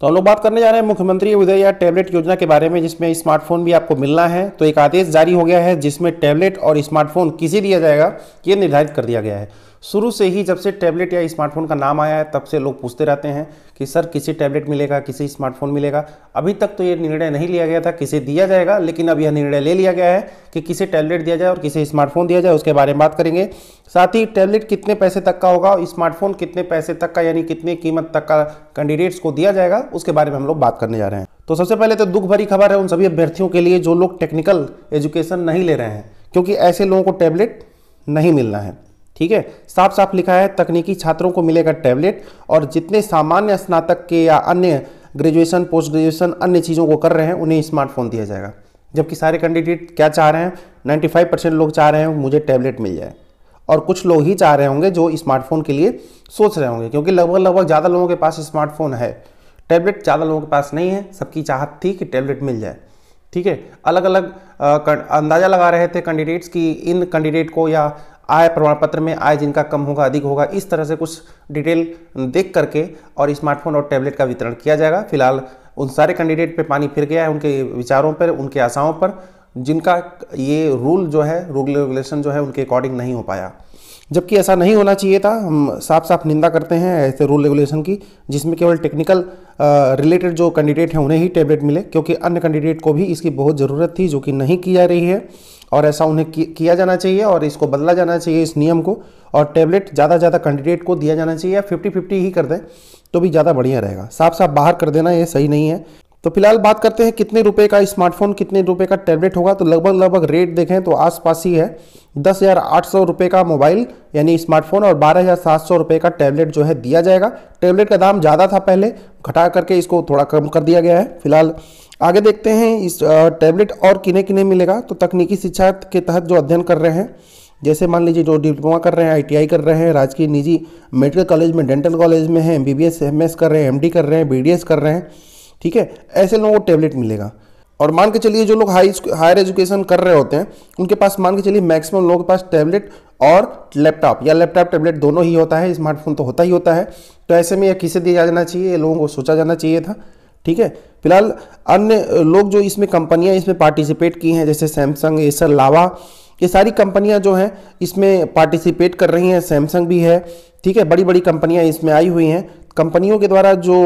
तो हम लोग बात करने जा रहे हैं मुख्यमंत्री उदय टैबलेट योजना के बारे में जिसमें स्मार्टफोन भी आपको मिलना है तो एक आदेश जारी हो गया है जिसमें टैबलेट और स्मार्टफोन किसे दिया जाएगा ये निर्धारित कर दिया गया है शुरू से ही जब से टैबलेट या स्मार्टफोन का नाम आया है तब से लोग पूछते रहते हैं कि सर किसी टैबलेट मिलेगा किसी स्मार्टफोन मिलेगा अभी तक तो ये निर्णय नहीं लिया गया था किसे दिया जाएगा लेकिन अब यह निर्णय ले लिया गया है कि किसे टैबलेट दिया जाए और किसे स्मार्टफोन दिया जाए उसके बारे में बात करेंगे साथ ही टैबलेट कितने पैसे तक का होगा और स्मार्टफोन कितने पैसे तक का यानी कितने कीमत तक का कैंडिडेट्स को दिया जाएगा उसके बारे में हम लोग बात करने जा रहे हैं तो सबसे पहले तो दुख भरी खबर है उन सभी अभ्यर्थियों के लिए जो लोग टेक्निकल एजुकेशन नहीं ले रहे हैं क्योंकि ऐसे लोगों को टैबलेट नहीं मिलना है ठीक है साफ साफ लिखा है तकनीकी छात्रों को मिलेगा टैबलेट और जितने सामान्य स्नातक के या अन्य ग्रेजुएशन पोस्ट ग्रेजुएशन अन्य चीज़ों को कर रहे हैं उन्हें स्मार्टफोन दिया जाएगा जबकि सारे कैंडिडेट क्या चाह रहे हैं नाइन्टी परसेंट लोग चाह रहे हैं मुझे टैबलेट मिल जाए और कुछ लोग ही चाह रहे होंगे जो स्मार्टफोन के लिए सोच रहे होंगे क्योंकि लगभग लगभग ज़्यादा लोगों के पास स्मार्टफोन है टैबलेट ज़्यादा लोगों के पास नहीं है सबकी चाहत थी कि टैबलेट मिल जाए ठीक है अलग अलग अंदाज़ा लगा रहे थे कैंडिडेट्स कि इन कैंडिडेट को या आय प्रमाण पत्र में आय जिनका कम होगा अधिक होगा इस तरह से कुछ डिटेल देख करके और स्मार्टफोन और टैबलेट का वितरण किया जाएगा फिलहाल उन सारे कैंडिडेट पे पानी फिर गया है उनके विचारों पर उनके आशाओं पर जिनका ये रूल जो है रूल रेगुलेशन जो है उनके अकॉर्डिंग नहीं हो पाया जबकि ऐसा नहीं होना चाहिए था हम साफ साफ निंदा करते हैं ऐसे रूल रेगुलेशन की जिसमें केवल टेक्निकल रिलेटेड जो कैंडिडेट हैं उन्हें ही टैबलेट मिले क्योंकि अन्य कैंडिडेट को भी इसकी बहुत ज़रूरत थी जो कि नहीं की जा रही है और ऐसा उन्हें किया जाना चाहिए और इसको बदला जाना चाहिए इस नियम को और टैबलेट ज़्यादा से ज़्यादा कैंडिडेट को दिया जाना चाहिए या फिफ्टी फिफ्टी ही कर दें तो भी ज़्यादा बढ़िया रहेगा साफ साफ बाहर कर देना ये सही नहीं है तो फिलहाल बात करते हैं कितने रुपए का स्मार्टफोन कितने रुपए का टैबलेट होगा तो लगभग लगभग रेट देखें तो आसपास ही है दस हज़ार आठ सौ रुपये का मोबाइल यानी स्मार्टफोन और बारह हज़ार सात सौ रुपये का टैबलेट जो है दिया जाएगा टैबलेट का दाम ज़्यादा था पहले घटा करके इसको थोड़ा कम कर दिया गया है फिलहाल आगे देखते हैं इस टैबलेट और किने किने मिलेगा तो तकनीकी शिक्षा के तहत जो अध्ययन कर रहे हैं जैसे मान लीजिए जो डिप्लोमा कर रहे हैं आईटीआई कर रहे हैं राजकीय निजी मेडिकल कॉलेज में डेंटल कॉलेज में है एमबीबीएस एमएस कर रहे हैं एमडी कर रहे हैं बीडीएस कर रहे हैं ठीक है ऐसे लोगों को टैबलेट मिलेगा और मान के चलिए जो लोग हाई हायर एजुकेशन कर रहे होते हैं उनके पास मान के चलिए मैक्सिमम लोगों के पास टैबलेट और लैपटॉप या लैपटॉप टैबलेट दोनों ही होता है स्मार्टफोन तो होता ही होता है तो ऐसे में यह किसे दिया जाना चाहिए ये लोगों को सोचा जाना चाहिए था ठीक है फिलहाल अन्य लोग जो इसमें कंपनियां इसमें पार्टिसिपेट की हैं जैसे सैमसंग एसर लावा ये सारी कंपनियां जो हैं इसमें पार्टिसिपेट कर रही हैं सैमसंग भी है ठीक है बड़ी बड़ी कंपनियां इसमें आई हुई हैं कंपनियों के द्वारा जो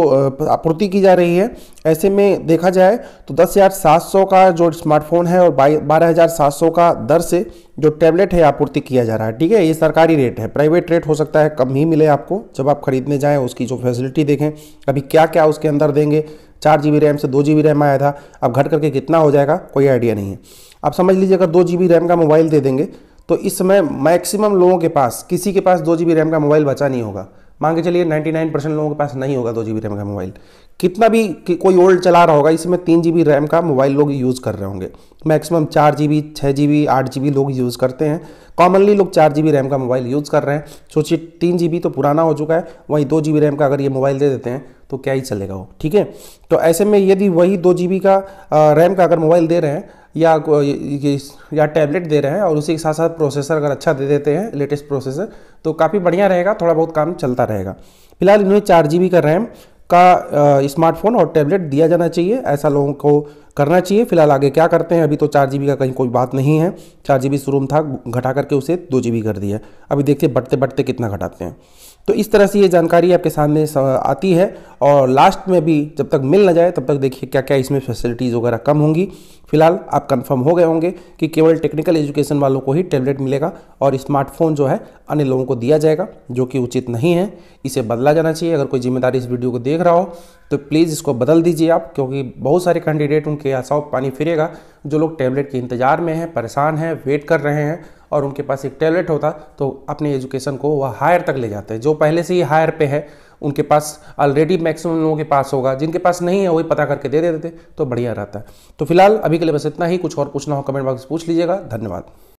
आपूर्ति की जा रही है ऐसे में देखा जाए तो दस हज़ार सात सौ का जो स्मार्टफोन है और बारह हज़ार सात सौ का दर से जो टैबलेट है आपूर्ति किया जा रहा है ठीक है ये सरकारी रेट है प्राइवेट रेट हो सकता है कम ही मिले आपको जब आप खरीदने जाएँ उसकी जो फैसिलिटी देखें अभी क्या क्या उसके अंदर देंगे चार जी रैम से दो जी रैम आया था अब घट करके कितना हो जाएगा कोई आइडिया नहीं है आप समझ लीजिए अगर दो जी रैम का मोबाइल दे देंगे तो इस समय मैक्सिमम लोगों के पास किसी के पास दो जी रैम का मोबाइल बचा नहीं होगा मान के चलिए 99 परसेंट लोगों के पास नहीं होगा दो जी रैम का मोबाइल कितना भी कि कोई ओल्ड चला रहा होगा इसमें तीन जी रैम का मोबाइल लोग यूज़ कर रहे होंगे मैक्सिमम चार जी बी छः जी आठ लोग यूज़ करते हैं कॉमनली लोग चार जी रैम का मोबाइल यूज़ कर रहे हैं सोचिए तीन जी तो पुराना हो चुका है वहीं दो जी रैम का अगर ये मोबाइल दे देते हैं तो क्या ही चलेगा वो ठीक है तो ऐसे में यदि वही दो जी का रैम का अगर मोबाइल दे रहे हैं या या टैबलेट दे रहे हैं और उसी के साथ साथ प्रोसेसर अगर अच्छा दे देते हैं लेटेस्ट प्रोसेसर तो काफ़ी बढ़िया रहेगा थोड़ा बहुत काम चलता रहेगा फिलहाल इन्होंने चार जी का रैम का स्मार्टफोन और टैबलेट दिया जाना चाहिए ऐसा लोगों को करना चाहिए फिलहाल आगे क्या करते हैं अभी तो चार जी का कहीं कोई बात नहीं है चार जी शुरू में था घटा करके उसे दो जी कर दिया अभी देखिए बढ़ते बढ़ते कितना घटाते हैं तो इस तरह से ये जानकारी आपके सामने आती है और लास्ट में भी जब तक मिल ना जाए तब तक देखिए क्या क्या इसमें फैसिलिटीज़ वगैरह कम होंगी फिलहाल आप कंफर्म हो गए होंगे कि केवल टेक्निकल एजुकेशन वालों को ही टैबलेट मिलेगा और स्मार्टफोन जो है अन्य लोगों को दिया जाएगा जो कि उचित नहीं है इसे बदला जाना चाहिए अगर कोई जिम्मेदारी इस वीडियो को देख रहा हो तो प्लीज़ इसको बदल दीजिए आप क्योंकि बहुत सारे कैंडिडेट उनके आसाव पानी फिरेगा जो लोग टैबलेट के इंतज़ार में हैं परेशान हैं वेट कर रहे हैं और उनके पास एक टैबलेट होता तो अपने एजुकेशन को वह हायर तक ले जाते हैं जो पहले से ही हायर पे है उनके पास ऑलरेडी मैक्सिमम लोगों के पास होगा जिनके पास नहीं है वही पता करके दे देते दे, तो बढ़िया रहता है तो फिलहाल अभी के लिए बस इतना ही कुछ और पूछना हो कमेंट बॉक्स पूछ लीजिएगा धन्यवाद